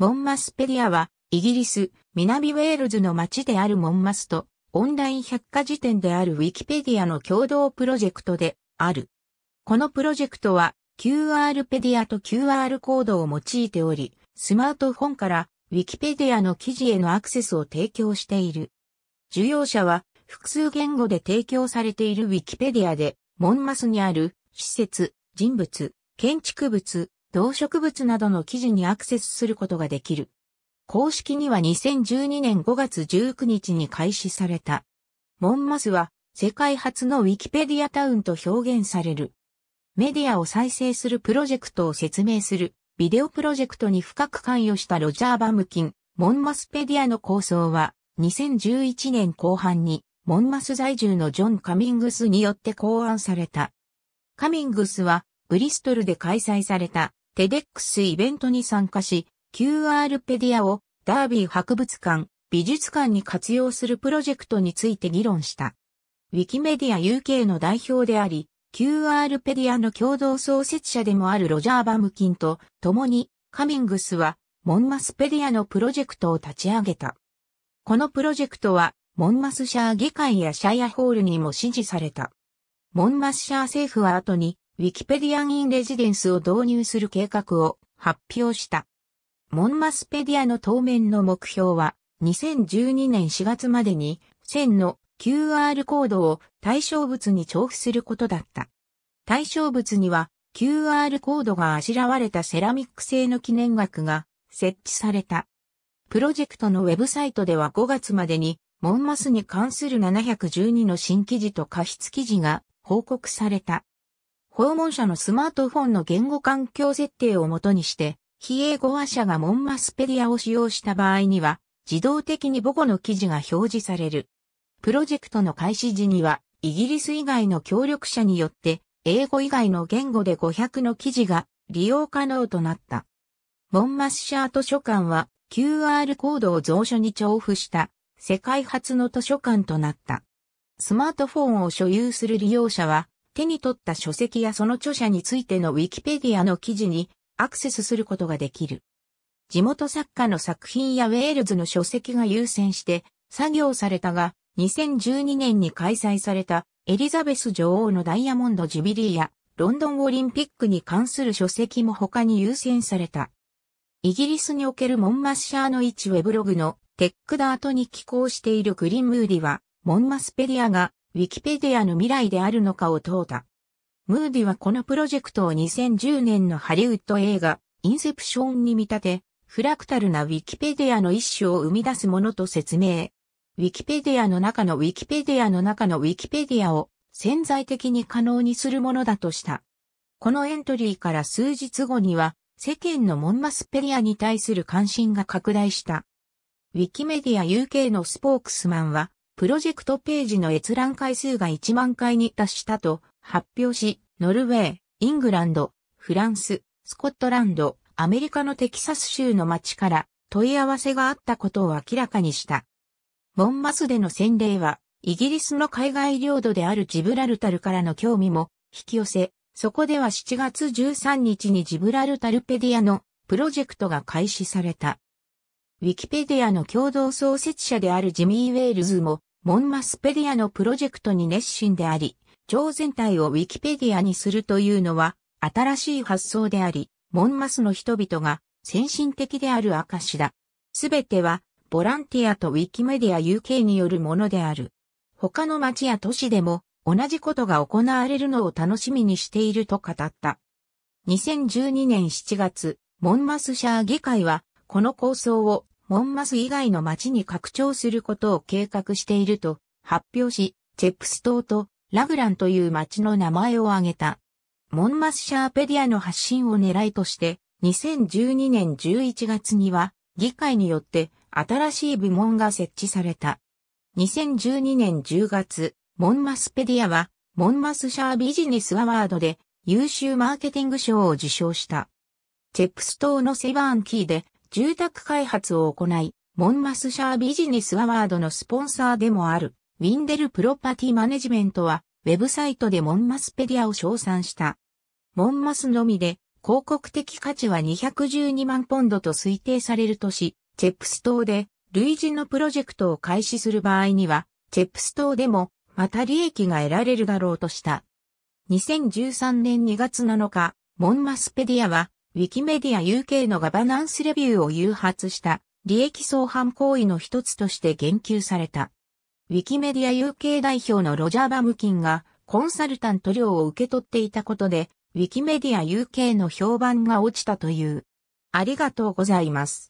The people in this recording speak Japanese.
モンマスペディアは、イギリス、南ウェールズの町であるモンマスと、オンライン百科事典であるウィキペディアの共同プロジェクトである。このプロジェクトは QR ペディアと QR コードを用いており、スマートフォンからウィキペディアの記事へのアクセスを提供している。受容者は複数言語で提供されているウィキペディアで、モンマスにある施設、人物、建築物、動植物などの記事にアクセスすることができる。公式には2012年5月19日に開始された。モンマスは世界初のウィキペディアタウンと表現される。メディアを再生するプロジェクトを説明するビデオプロジェクトに深く関与したロジャー・バムキン、モンマスペディアの構想は2011年後半にモンマス在住のジョン・カミングスによって考案された。カミングスはブリストルで開催されたテデックスイベントに参加し、QR ペディアをダービー博物館、美術館に活用するプロジェクトについて議論した。ウィキメディア UK の代表であり、QR ペディアの共同創設者でもあるロジャー・バムキンと共にカミングスはモンマスペディアのプロジェクトを立ち上げた。このプロジェクトはモンマスシャー議会やシャイアホールにも支持された。モンマスシャー政府は後にウィキペディアン・イン・レジデンスを導入する計画を発表した。モンマスペディアの当面の目標は、2012年4月までに、1000の QR コードを対象物に重複することだった。対象物には QR コードがあしらわれたセラミック製の記念額が設置された。プロジェクトのウェブサイトでは5月までに、モンマスに関する712の新記事と過失記事が報告された。訪問者のスマートフォンの言語環境設定をもとにして、非英語話者がモンマスペディアを使用した場合には、自動的に母語の記事が表示される。プロジェクトの開始時には、イギリス以外の協力者によって、英語以外の言語で500の記事が利用可能となった。モンマスシャー図書館は QR コードを蔵書に重複した世界初の図書館となった。スマートフォンを所有する利用者は手に取った書籍やその著者についてのウィキペディアの記事にアクセスすることができる。地元作家の作品やウェールズの書籍が優先して作業されたが、2012年に開催されたエリザベス女王のダイヤモンド・ジュビリーやロンドンオリンピックに関する書籍も他に優先された。イギリスにおけるモンマッシャーの一ウェブログのテックダートに寄稿しているグリムーディは、モンマスペディアがウィキペディアの未来であるのかを問うた。ムーディはこのプロジェクトを2010年のハリウッド映画、インセプションに見立て、フラクタルなウィキペディアの一種を生み出すものと説明。ウィキペディアの中のウィキペディアの中のウィキペディアを潜在的に可能にするものだとした。このエントリーから数日後には、世間のモンマスペリアに対する関心が拡大した。ウィキメディア UK のスポークスマンは、プロジェクトページの閲覧回数が1万回に達したと発表し、ノルウェー、イングランド、フランス、スコットランド、アメリカのテキサス州の町から問い合わせがあったことを明らかにした。ボンマスでの洗礼は、イギリスの海外領土であるジブラルタルからの興味も引き寄せ、そこでは7月13日にジブラルタルペディアのプロジェクトが開始された。ウィキペディアの共同創設者であるジミー・ウェールズもモンマスペディアのプロジェクトに熱心であり、町全体をウィキペディアにするというのは新しい発想であり、モンマスの人々が先進的である証だ。すべてはボランティアとウィキメディア UK によるものである。他の町や都市でも同じことが行われるのを楽しみにしていると語った。2012年7月、モンマスシャー議会はこの構想をモンマス以外の町に拡張することを計画していると発表し、チェプス島とラグランという町の名前を挙げた。モンマスシャーペディアの発信を狙いとして、2012年11月には議会によって新しい部門が設置された。2012年10月、モンマスペディアは、モンマスシャービジネスアワードで優秀マーケティング賞を受賞した。チェップス島のセバーンキーで住宅開発を行い、モンマスシャービジネスアワードのスポンサーでもある、ウィンデルプロパティマネジメントは、ウェブサイトでモンマスペディアを称賛した。モンマスのみで、広告的価値は212万ポンドと推定されるとし、チェップス島で類似のプロジェクトを開始する場合には、チェップス島でもまた利益が得られるだろうとした。2013年2月7日、モンマスペディアはウィキメディア UK のガバナンスレビューを誘発した利益相反行為の一つとして言及された。ウィキメディア UK 代表のロジャー・バムキンがコンサルタント料を受け取っていたことで、ウィキメディア UK の評判が落ちたという。ありがとうございます。